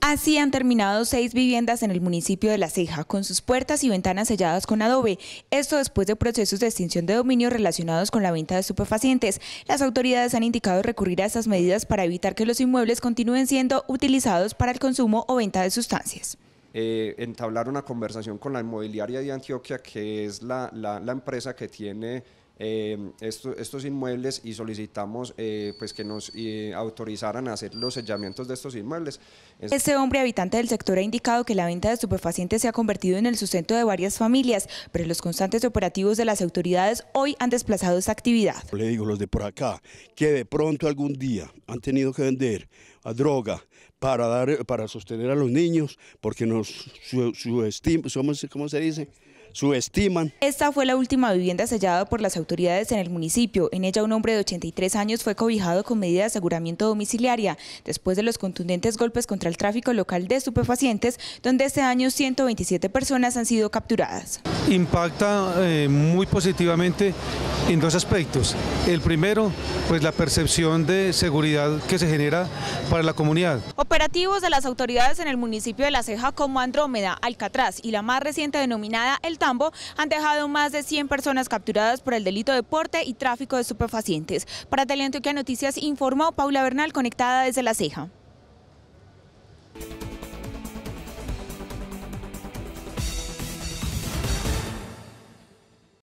Así han terminado seis viviendas en el municipio de La Ceja, con sus puertas y ventanas selladas con adobe. Esto después de procesos de extinción de dominio relacionados con la venta de estupefacientes. Las autoridades han indicado recurrir a estas medidas para evitar que los inmuebles continúen siendo utilizados para el consumo o venta de sustancias. Eh, entablar una conversación con la inmobiliaria de Antioquia, que es la empresa que tiene Em, estos inmuebles y solicitamos eh, pues que nos eh, autorizaran a hacer los sellamientos de estos inmuebles. Este hombre habitante del sector ha indicado que la venta de estupefacientes se ha convertido en el sustento de varias familias, pero los constantes operativos de las autoridades hoy han desplazado esta actividad. Le digo los de por acá que de pronto algún día han tenido que vender a droga para dar para sostener a los niños porque nos su, su estima, somos ¿cómo se dice? subestiman. Esta fue la última vivienda sellada por las autoridades en el municipio. En ella un hombre de 83 años fue cobijado con medida de aseguramiento domiciliaria después de los contundentes golpes contra el tráfico local de estupefacientes, donde este año 127 personas han sido capturadas. Impacta eh, muy positivamente en dos aspectos. El primero, pues la percepción de seguridad que se genera para la comunidad. Operativos de las autoridades en el municipio de La Ceja como Andrómeda, Alcatraz y la más reciente denominada El Tambo han dejado más de 100 personas capturadas por el delito de porte y tráfico de superfacientes. Para Teleantioquia Noticias informó Paula Bernal, conectada desde La Ceja.